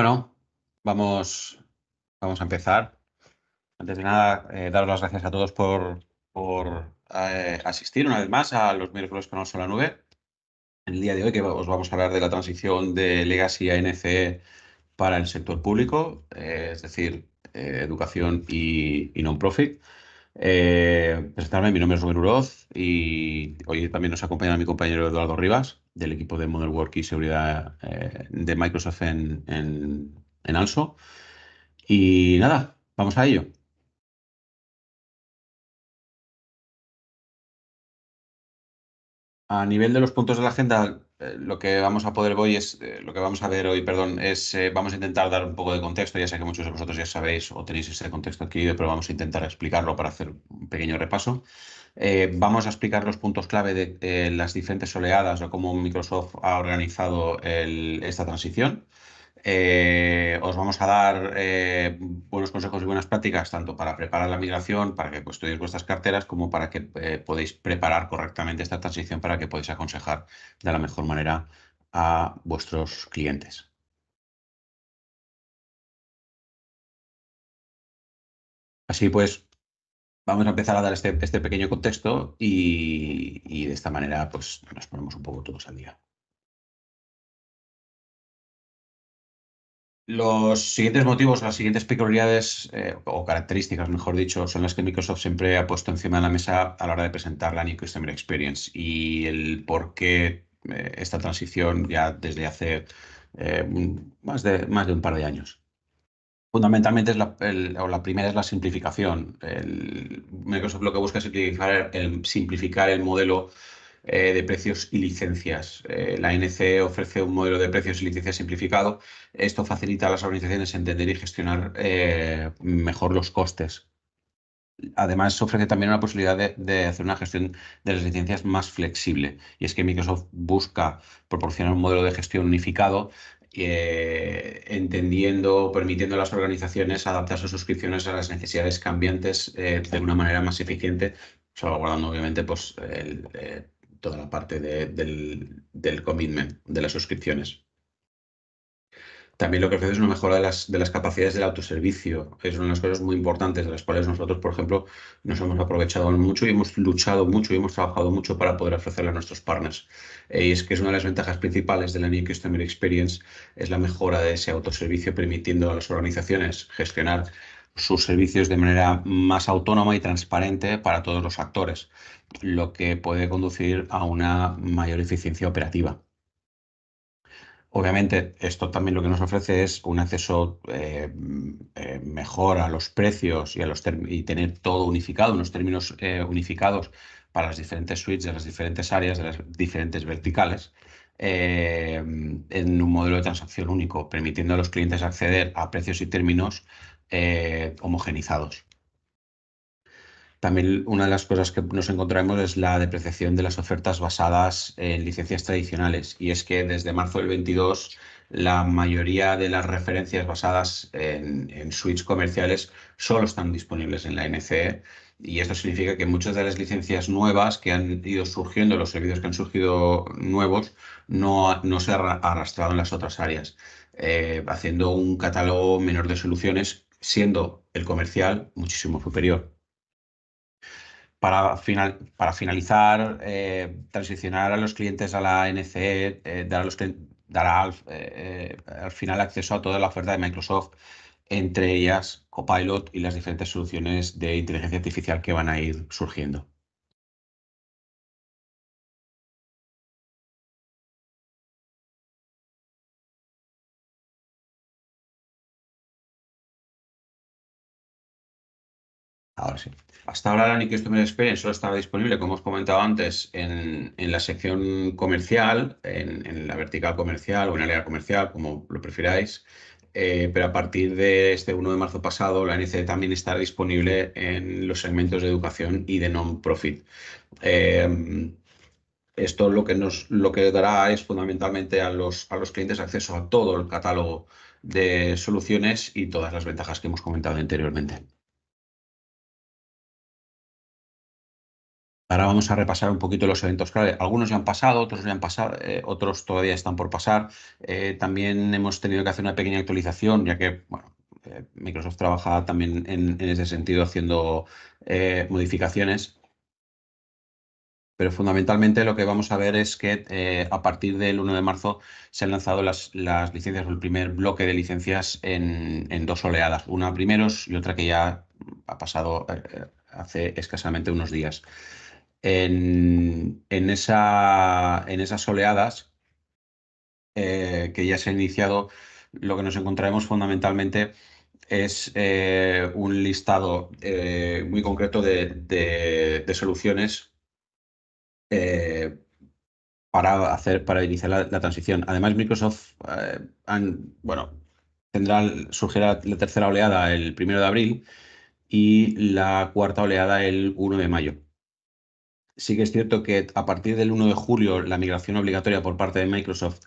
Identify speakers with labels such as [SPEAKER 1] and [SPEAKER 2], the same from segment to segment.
[SPEAKER 1] Bueno, vamos, vamos a empezar. Antes de nada, eh, dar daros las gracias a todos por, por eh, asistir una vez más a los miércoles con de la Nube. En el día de hoy que os vamos a hablar de la transición de Legacy a e para el sector público, eh, es decir, educación y, non-profit. presentarme, mi nombre es Rubén Uroz y hoy también nos acompaña mi compañero Eduardo Rivas del equipo de Model Work y seguridad eh, de Microsoft en, en Also. Y nada, vamos a ello. A nivel de los puntos de la agenda, eh, lo que vamos a poder hoy es, eh, lo que vamos a ver hoy, perdón, es, eh, vamos a intentar dar un poco de contexto, ya sé que muchos de vosotros ya sabéis o tenéis ese contexto adquirido, pero vamos a intentar explicarlo para hacer un pequeño repaso. vamos a explicar los puntos clave de las diferentes oleadas o cómo Microsoft ha organizado esta transición. Eh, os vamos a dar eh, buenos consejos y buenas prácticas tanto para preparar la migración, para que custodiéis vuestras carteras, como para que eh, podáis podéis preparar correctamente esta transición para que podáis aconsejar de la mejor manera a vuestros clientes. Así pues, vamos a empezar a dar este, este pequeño contexto y, y de esta manera pues, nos ponemos un poco todos al día. Los siguientes motivos, las siguientes peculiaridades eh, o características, mejor dicho, son las que Microsoft siempre ha puesto encima de la mesa a la hora de presentar la New Customer Experience y el por qué eh, esta transición ya desde hace eh, más, de, más de un par de años. Fundamentalmente, es la, o la primera es la simplificación. Microsoft lo que busca es simplificar el, simplificar el modelo eh, de precios y licencias. Eh, la NC ofrece un modelo de precios y licencias simplificado. Esto facilita a las organizaciones entender y gestionar eh, mejor los costes. Además, ofrece también una posibilidad de, hacer una gestión de las licencias más flexible. Y es que Microsoft busca proporcionar un modelo de gestión unificado, entendiendo, permitiendo a las organizaciones adaptar sus suscripciones a las necesidades cambiantes de una manera más eficiente, salvaguardando obviamente pues, el, toda la parte del, commitment, de las suscripciones. También lo que ofrece es una mejora de las, de las capacidades del autoservicio. Es una de las cosas muy importantes de las cuales nosotros, por ejemplo, nos hemos aprovechado mucho y hemos luchado mucho y hemos trabajado mucho para poder ofrecerle a nuestros partners. Eh, y es que es una de las ventajas principales de la New Customer Experience, es la mejora de ese autoservicio permitiendo a las organizaciones gestionar sus servicios de manera más autónoma y transparente para todos los actores, lo que puede conducir a una mayor eficiencia operativa. Obviamente, esto también lo que nos ofrece es un acceso eh, eh, mejor a los precios y, los y tener todo unificado, unos términos eh, unificados para las diferentes suites de las diferentes áreas, de las diferentes verticales, en un modelo de transacción único, permitiendo a los clientes acceder a precios y términos eh, homogenizados. También una de las cosas que nos encontramos es la depreciación de las ofertas basadas en licencias tradicionales. Y es que desde marzo del 22 la mayoría de las referencias basadas en, en suites comerciales solo están disponibles en la NCE. Y esto significa que muchas de las licencias nuevas que han ido surgiendo, los servicios que han surgido nuevos, no, se han arrastrado en las otras áreas, eh, haciendo un catálogo menor de soluciones siendo el comercial muchísimo superior. Para, finalizar, eh, transicionar a los clientes a la NCE eh, dar dará, al, eh, al, final acceso a toda la oferta de Microsoft, entre ellas Copilot y las diferentes soluciones de inteligencia artificial que van a ir surgiendo. Ahora sí. Hasta ahora la Customer Experience solo estaba disponible, como os comentado antes, en, la sección comercial, en, la vertical comercial o en la área comercial, como lo prefiráis. Eh, pero a partir de este 1 de marzo pasado, la NC también estará disponible en los segmentos de educación y de non-profit. Em, esto lo que nos lo que dará es fundamentalmente a los, a los clientes acceso a todo el catálogo de soluciones y todas las ventajas que hemos comentado anteriormente. Ahora vamos a repasar un poquito los eventos clave. Algunos ya han pasado, otros ya han pasado, eh, otros todavía están por pasar. Eh, también hemos tenido que hacer una pequeña actualización, ya que eh, Microsoft trabaja también en, ese sentido haciendo modificaciones. Pero fundamentalmente lo que vamos a ver es que a partir del 1 de marzo se han lanzado las, licencias el primer bloque de licencias en, en, dos oleadas, una primeros y otra que ya ha pasado hace escasamente unos días en, esa, en esas oleadas eh, que ya se ha iniciado, lo que nos encontraremos fundamentalmente es eh, un listado eh, muy concreto de, soluciones para hacer para iniciar la, transición. Además, Microsoft han, bueno, tendrá, surgirá la tercera oleada el primero de abril y la cuarta oleada el 1 de mayo sí que es cierto que a partir del 1 de julio la migración obligatoria por parte de Microsoft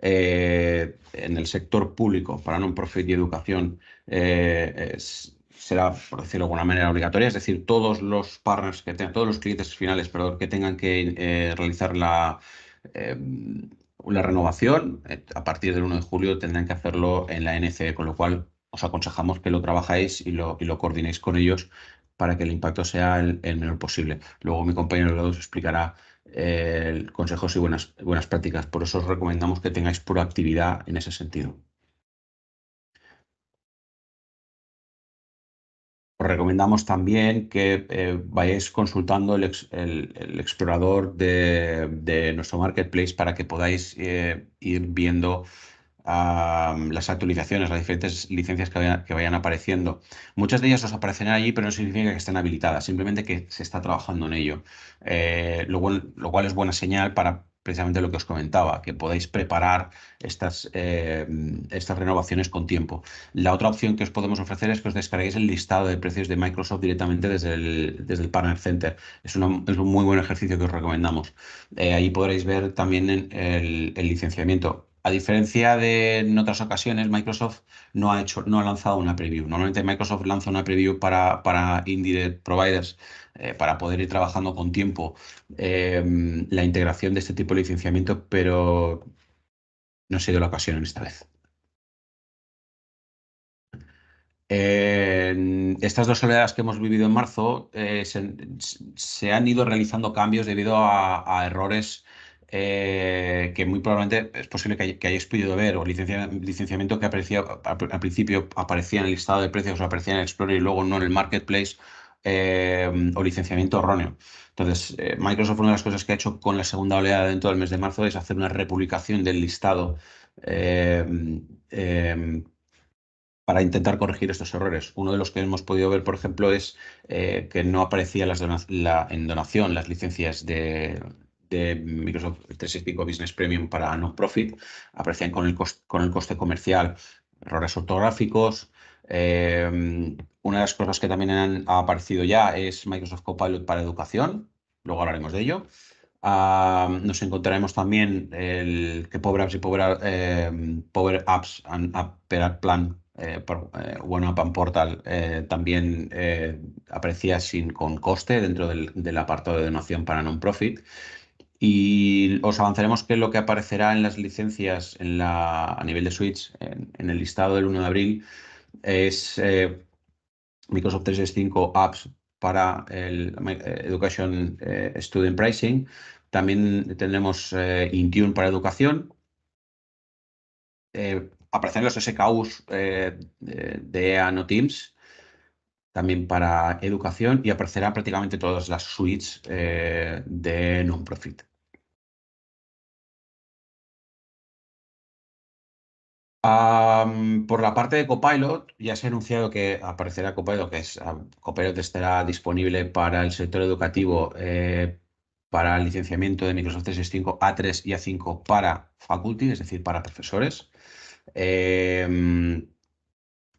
[SPEAKER 1] eh, en el sector público para non-profit y educación eh, será, por decirlo de alguna manera, obligatoria. Es decir, todos los partners que tengan, todos los clientes finales, que tengan que eh, realizar la renovación a partir del 1 de julio tendrán que hacerlo en la NCE, con lo cual os aconsejamos que lo trabajáis y lo, y lo coordinéis con ellos para que el impacto sea el, menor posible. Luego mi compañero Lado os explicará eh, consejos y buenas, buenas prácticas. Por eso os recomendamos que tengáis proactividad en ese sentido. Os recomendamos también que eh, vayáis consultando el, explorador de, nuestro marketplace para que podáis eh, ir viendo las actualizaciones, las diferentes licencias que vayan, apareciendo. Muchas de ellas os aparecen allí, pero no significa que estén habilitadas, simplemente que se está trabajando en ello. Eh, lo, cual, es buena señal para precisamente lo que os comentaba, que podéis preparar estas, eh, estas renovaciones con tiempo. La otra opción que os podemos ofrecer es que os descarguéis el listado de precios de Microsoft directamente desde el, Partner Center. Es, un muy buen ejercicio que os recomendamos. Eh, ahí podréis ver también el licenciamiento a diferencia de en otras ocasiones, Microsoft no ha, hecho, no ha lanzado una preview. Normalmente Microsoft lanza una preview para, Indirect Providers eh, para poder ir trabajando con tiempo em, la integración de este tipo de licenciamiento, pero no ha sido la ocasión en esta vez. estas dos oleadas que hemos vivido en marzo eh, se, han ido realizando cambios debido a errores eh, que muy probablemente es posible que, hayáis podido ver, o licenciamiento que aparecía, al principio aparecía en el listado de precios o aparecía en el Explorer y luego no en el Marketplace, eh, o licenciamiento erróneo. Entonces, eh, Microsoft una de las cosas que ha hecho con la segunda oleada dentro del mes de marzo es hacer una republicación del listado para intentar corregir estos errores. Uno de los que hemos podido ver, por ejemplo, es que no aparecía las en donación las licencias de de Microsoft 365 Business Premium para non-profit aparecían con el, coste, con el coste comercial, errores ortográficos. Em, una de las cosas que también han, aparecido ya es Microsoft Copilot para educación, luego hablaremos de ello. nos encontraremos también el que Power Apps y Power, em, Apps and App Plan eh, One eh, App and Portal eh, también eh, aparecía sin, con coste dentro del, del apartado de donación para non-profit. Y os avanzaremos que lo que aparecerá en las licencias a nivel de Switch en, el listado del 1 de abril es eh, Microsoft 365 Apps para el eh, Education eh, Student Pricing. También tendremos Intune para educación. aparecerán los SKUs de ANO Teams también para educación y aparecerán prácticamente todas las suites eh, de non-profit. por la parte de Copilot, ya se ha anunciado que aparecerá Copilot, que es, Copilot estará disponible para el sector educativo eh, para el licenciamiento de Microsoft 365 A3 y A5 para faculty, es decir, para profesores. Em,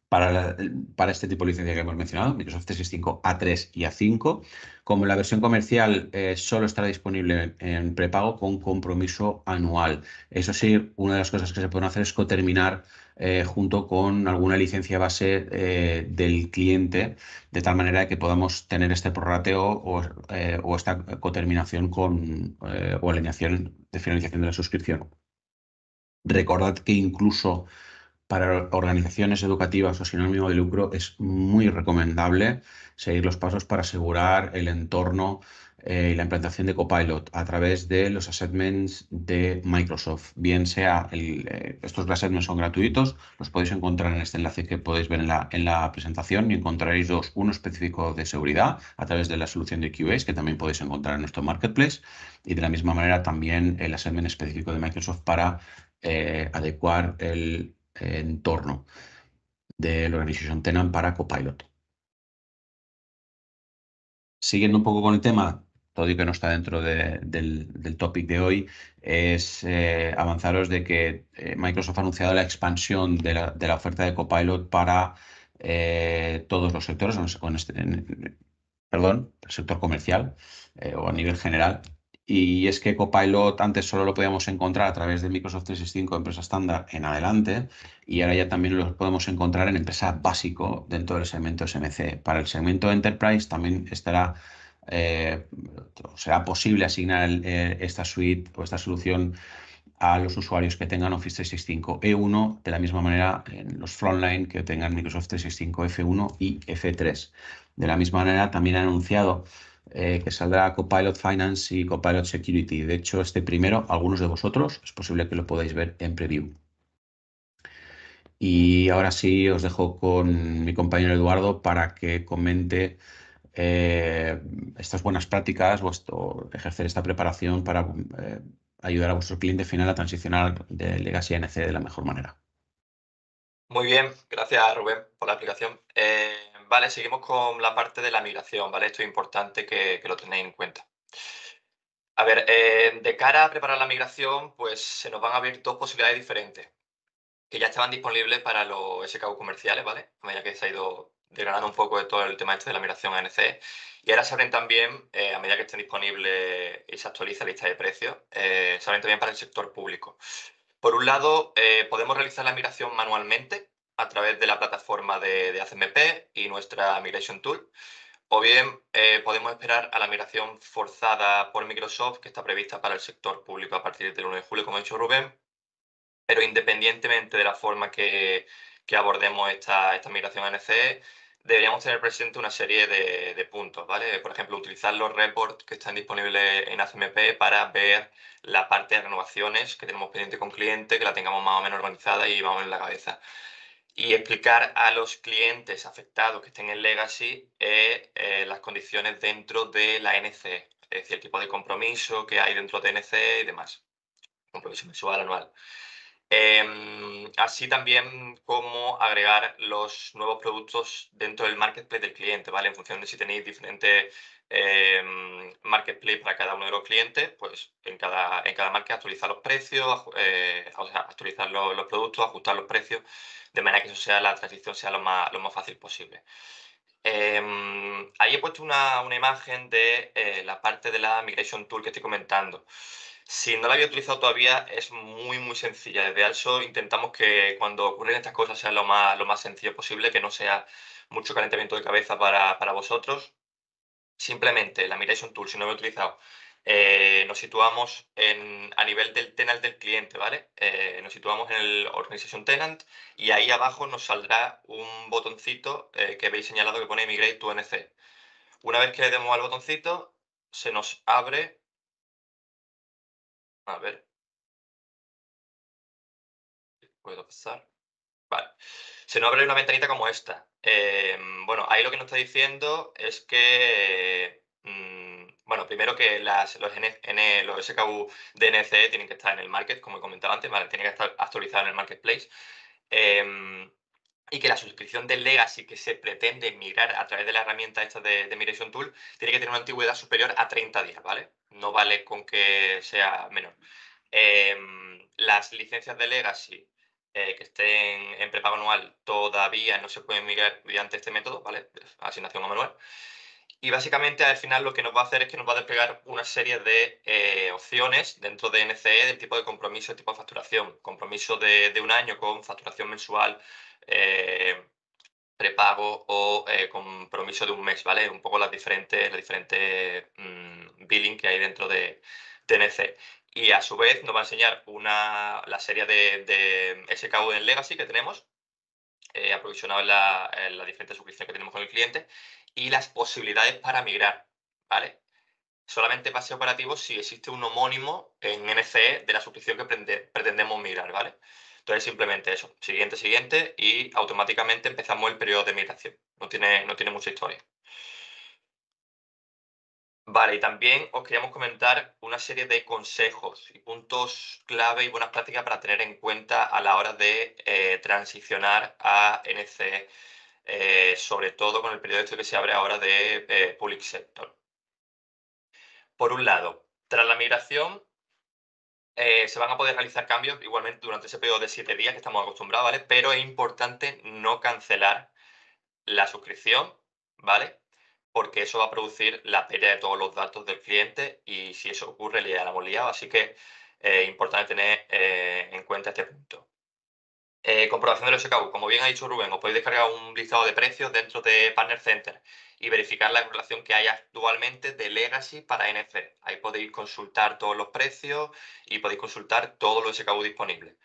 [SPEAKER 1] eh, para, este tipo de licencia que hemos mencionado, Microsoft 365 A3 y A5. Como la versión comercial eh, solo estará disponible en prepago con compromiso anual. Eso sí, una de las cosas que se pueden hacer es coterminar eh, junto con alguna licencia base del cliente, de tal manera que podamos tener este prorrateo o, esta coterminación con, o alineación de financiación de la suscripción. Recordad que incluso para organizaciones educativas o sin ánimo de lucro es muy recomendable seguir los pasos para asegurar el entorno eh, y la implantación de Copilot a través de los assessments de Microsoft. Bien sea, el, eh, estos assessments son gratuitos, los podéis encontrar en este enlace que podéis ver en la, presentación y encontraréis dos, uno específico de seguridad a través de la solución de QA, que también podéis encontrar en nuestro marketplace, y de la misma manera también el assessment específico de Microsoft para eh, adecuar el torno de la organización Tenant para Copilot. Siguiendo un poco con el tema, todo y que no está dentro del, del, topic de hoy, es eh, avanzaros de que eh, Microsoft ha anunciado la expansión de la, de oferta de Copilot para eh, todos los sectores, este, este, perdón, el sector comercial o a nivel general, y es que Copilot antes solo lo podíamos encontrar a través de Microsoft 365 empresa estándar en adelante y ahora ya también lo podemos encontrar en empresa básico dentro del segmento SMC. Para el segmento Enterprise también estará eh, será posible asignar eh, esta suite o esta solución a los usuarios que tengan Office 365 E1, de la misma manera en los frontline que tengan Microsoft 365 F1 y F3. De la misma manera también ha anunciado eh, que saldrá Copilot Finance y Copilot Security. De hecho, este primero, algunos de vosotros, es posible que lo podáis ver en preview. Y ahora sí, os dejo con mi compañero Eduardo para que comente eh, estas buenas prácticas o ejercer esta preparación para eh, ayudar a vuestro cliente final a transicionar de Legacy NC de la mejor manera.
[SPEAKER 2] Muy bien, gracias Rubén por la aplicación vale, seguimos con la parte de la migración, ¿vale? Esto es importante que, lo tenéis en cuenta. A ver, eh, de cara a preparar la migración, pues se nos van a abrir dos posibilidades diferentes que ya estaban disponibles para los SKU comerciales, ¿vale? A medida que se ha ido degradando un poco de todo el tema este de la migración ANC. NC. E. Y ahora se abren también, eh, a medida que estén disponibles y se actualiza la lista de precios, eh, se abren también para el sector público. Por un lado, podemos realizar la migración manualmente, a través de la plataforma de, ACMP y nuestra Migration Tool. O bien eh, podemos esperar a la migración forzada por Microsoft, que está prevista para el sector público a partir del 1 de julio, como ha dicho Rubén. Pero independientemente de la forma que, abordemos esta, esta migración a NCE, deberíamos tener presente una serie de, puntos, ¿vale? Por ejemplo, utilizar los reports que están disponibles en ACMP para ver la parte de renovaciones que tenemos pendiente con cliente, que la tengamos más o menos organizada y vamos en la cabeza y explicar a los clientes afectados que estén en Legacy eh, eh, las condiciones dentro de la NCE, es decir, el tipo de compromiso que hay dentro de NCE y demás, compromiso mensual, anual. Em, así también como agregar los nuevos productos dentro del marketplace del cliente, ¿vale? En función de si tenéis diferentes marketplaces em, marketplace para cada uno de los clientes, pues en cada, en cada actualizar los precios, eh, o sea, actualizar los, productos, ajustar los precios, de manera que eso sea la transición sea lo más, lo más fácil posible. Em, ahí he puesto una, una imagen de eh, la parte de la Migration Tool que estoy comentando. Si no la había utilizado todavía, es muy, muy sencilla. Desde ALSO intentamos que cuando ocurren estas cosas sea lo más, lo más sencillo posible, que no sea mucho calentamiento de cabeza para, vosotros. Simplemente la Migration Tool, si no lo he utilizado, eh, nos situamos en, a nivel del tenant del cliente, ¿vale? Eh, nos situamos en el Organization Tenant y ahí abajo nos saldrá un botoncito eh, que veis señalado que pone Migrate to NC. Una vez que le demos al botoncito, se nos abre a ver. Puedo pasar. Vale. Se nos abre una ventanita como esta. Em, bueno, ahí lo que nos está diciendo es que, mm, bueno, primero que las, los, SKU de NCE tienen que estar en el market, como he comentado antes, ¿vale? tienen que estar actualizados en el marketplace. Em, y que la suscripción de legacy que se pretende migrar a través de la herramienta esta de, Migration Tool tiene que tener una antigüedad superior a 30 días, ¿vale? No vale con que sea menor. Em, las licencias de legacy eh, que estén en prepago anual todavía no se pueden migrar mediante este método, ¿vale? Asignación manual. Y básicamente al final lo que nos va a hacer es que nos va a desplegar una serie de eh, opciones dentro de NCE del tipo de compromiso, y tipo de facturación, compromiso de, de un año con facturación mensual, eh, prepago o eh, compromiso de un mes, ¿vale? Un poco las diferentes, las diferentes mm, billing que hay dentro de TNC. Y a su vez nos va a enseñar una, la serie de, de SKU en Legacy que tenemos, eh, aprovisionado la, la diferente suscripción que tenemos con el cliente, y las posibilidades para migrar, ¿vale? Solamente va a ser operativo si existe un homónimo en NCE de la suscripción que pretendemos migrar, ¿vale? Entonces simplemente eso, siguiente, siguiente y automáticamente empezamos el periodo de migración. No tiene, no tiene mucha historia. Vale, y también os queríamos comentar una serie de consejos y puntos clave y buenas prácticas para tener en cuenta a la hora de eh, transicionar a NC, e, eh, sobre todo con el periodo este que se abre ahora de eh, Public Sector. Por un lado, tras la migración, eh, se van a poder realizar cambios igualmente durante ese periodo de siete días que estamos acostumbrados, ¿vale? Pero es importante no cancelar la suscripción, ¿vale? Porque eso va a producir la pérdida de todos los datos del cliente y si eso ocurre le la liado. Así que es eh, importante tener eh, en cuenta este punto. Eh, comprobación de los SKU. Como bien ha dicho Rubén, os podéis descargar un listado de precios dentro de Partner Center y verificar la relación que hay actualmente de Legacy para NFC. Ahí podéis consultar todos los precios y podéis consultar todos los SKU disponibles,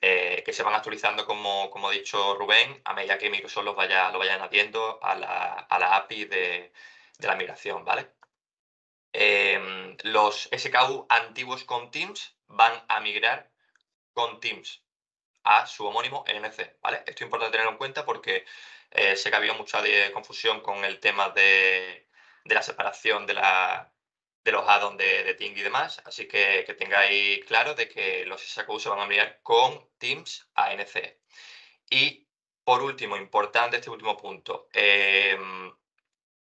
[SPEAKER 2] eh, que se van actualizando, como, como ha dicho Rubén, a medida que Microsoft los vaya, lo vayan abriendo a la, a API de, la migración, ¿vale? Em, los SKU antiguos con Teams van a migrar con Teams a su homónimo nc ¿vale? Esto es importante tenerlo en cuenta porque eh, sé que había mucha confusión con el tema de, la separación de, los add donde de Ting y demás, así que, tengáis claro de que los sacos se van a mirar con Teams a Y por último, importante este último punto, em,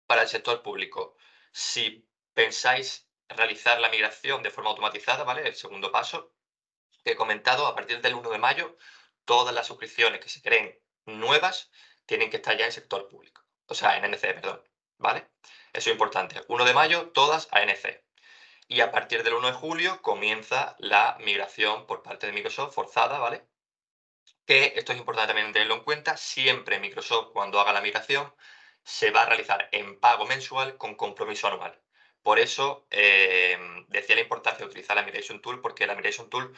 [SPEAKER 2] para el sector público, si pensáis realizar la migración de forma automatizada, ¿vale? El segundo paso, he comentado, a partir del 1 de mayo, todas las suscripciones que se creen nuevas tienen que estar ya en sector público, o sea, en NC, e, perdón, ¿vale? Eso es importante. 1 de mayo, todas a NC. E. Y a partir del 1 de julio comienza la migración por parte de Microsoft forzada, ¿vale? Que esto es importante también tenerlo en cuenta. Siempre Microsoft, cuando haga la migración, se va a realizar en pago mensual con compromiso anual. Por eso eh, decía la importancia de utilizar la Migration Tool, porque la Migration Tool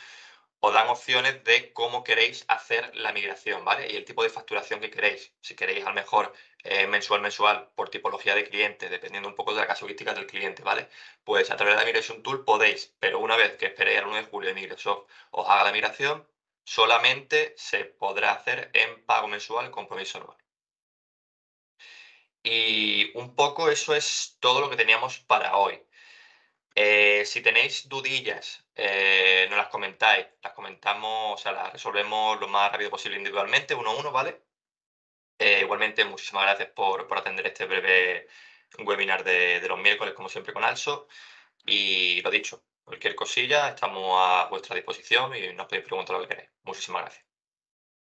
[SPEAKER 2] os dan opciones de cómo queréis hacer la migración, ¿vale? Y el tipo de facturación que queréis. Si queréis, a lo mejor, eh, mensual, mensual, por tipología de cliente, dependiendo un poco de la casuística del cliente, ¿vale? Pues a través de la Migration Tool podéis, pero una vez que esperéis al 1 de julio de Microsoft os haga la migración, solamente se podrá hacer en pago mensual con compromiso anual. Y un poco eso es todo lo que teníamos para hoy. Eh, si tenéis dudillas eh, no las comentáis, las comentamos, o sea, las resolvemos lo más rápido posible individualmente, uno a uno, ¿vale? Eh, igualmente, muchísimas gracias por, atender este breve webinar de, de los miércoles, como siempre, con Also. Y lo dicho, cualquier cosilla, estamos a vuestra disposición y nos podéis preguntar lo que queréis. Muchísimas gracias.